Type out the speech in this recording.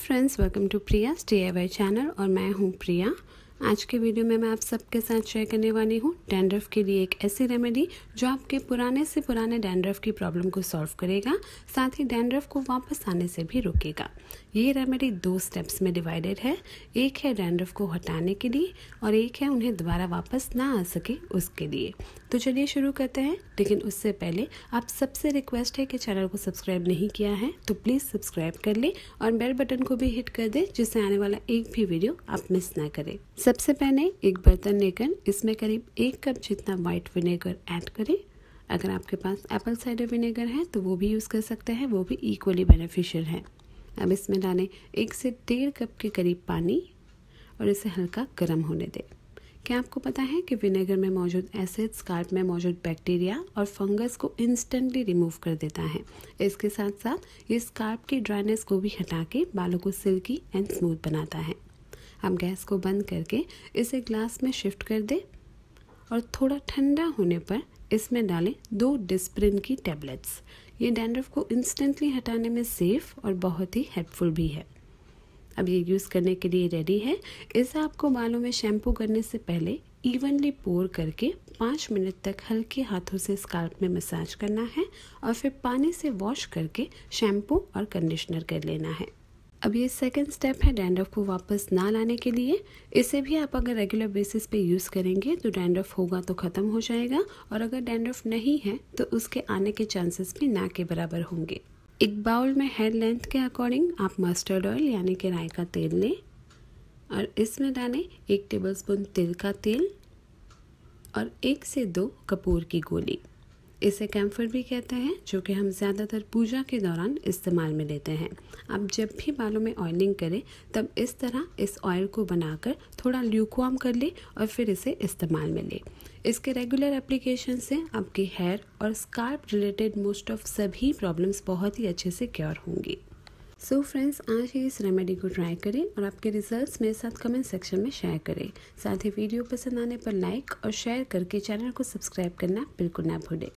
friends welcome to Priya stay I channel और मैं हूँ प्रिया आज के वीडियो में मैं आप सबके साथ शेयर करने वाली हूँ डैंड्रफ के लिए एक ऐसी रेमेडी जो आपके पुराने से पुराने डैंड्रफ की प्रॉब्लम को सॉल्व करेगा साथ ही डैंड्रफ को वापस आने से भी रोकेगा ये रेमेडी दो स्टेप्स में डिवाइडेड है एक है डैंड्रफ को हटाने के लिए और एक है उन्हें दोबारा वापस ना आ सके उसके लिए तो चलिए शुरू करते हैं लेकिन उससे पहले आप सबसे रिक्वेस्ट है कि चैनल को सब्सक्राइब नहीं किया है तो प्लीज़ सब्सक्राइब कर लें और बेल बटन को भी हिट कर दें जिससे आने वाला एक भी वीडियो आप मिस ना करें सबसे पहले एक बर्तन लेकर इसमें करीब एक कप जितना वाइट विनेगर ऐड करें अगर आपके पास एप्पल साइडर विनेगर है तो वो भी यूज़ कर सकते हैं वो भी इक्वली बेनिफिशियल है अब इसमें डालें एक से डेढ़ कप के करीब पानी और इसे हल्का गर्म होने दें क्या आपको पता है कि विनेगर में मौजूद एसिड स्कार्प में मौजूद बैक्टीरिया और फंगस को इंस्टेंटली रिमूव कर देता है इसके साथ साथ ये स्कार्प की ड्राइनेस को भी हटा के बालों को सिल्की एंड स्मूथ बनाता है हम गैस को बंद करके इसे ग्लास में शिफ्ट कर दें और थोड़ा ठंडा होने पर इसमें डालें दो डिस्प्रिन की टैबलेट्स ये डैंड्रफ को इंस्टेंटली हटाने में सेफ़ और बहुत ही हेल्पफुल भी है अब ये यूज़ करने के लिए रेडी है इसे आपको बालों में शैम्पू करने से पहले इवनली पोर करके पाँच मिनट तक हल्के हाथों से स्कार्प में मसाज करना है और फिर पानी से वॉश करके शैम्पू और कंडीशनर कर लेना है अब ये सेकेंड स्टेप है डैंड्रफ को वापस ना लाने के लिए इसे भी आप अगर रेगुलर बेसिस पे यूज़ करेंगे तो डैंड्रफ होगा तो ख़त्म हो जाएगा और अगर डैंड्रफ नहीं है तो उसके आने के चांसेस भी ना के बराबर होंगे एक बाउल में हेड लेंथ के अकॉर्डिंग आप मस्टर्ड ऑयल यानी कि राय का तेल लें और इसमें डालें एक टेबलस्पून तिल का तेल और एक से दो कपूर की गोली इसे कैम्फर भी कहते हैं जो कि हम ज़्यादातर पूजा के दौरान इस्तेमाल में लेते हैं आप जब भी बालों में ऑयलिंग करें तब इस तरह इस ऑयल को बनाकर थोड़ा ल्यूकॉम कर लें और फिर इसे इस्तेमाल में लें इसके रेगुलर एप्लीकेशन से आपके हेयर और स्कार्प रिलेटेड मोस्ट ऑफ सभी प्रॉब्लम्स बहुत ही अच्छे से क्योर होंगी सो so फ्रेंड्स आज ही इस रेमेडी को ट्राई करें और आपके रिजल्ट्स मेरे साथ कमेंट सेक्शन में शेयर करें साथ ही वीडियो पसंद आने पर लाइक और शेयर करके चैनल को सब्सक्राइब करना बिल्कुल ना भूलें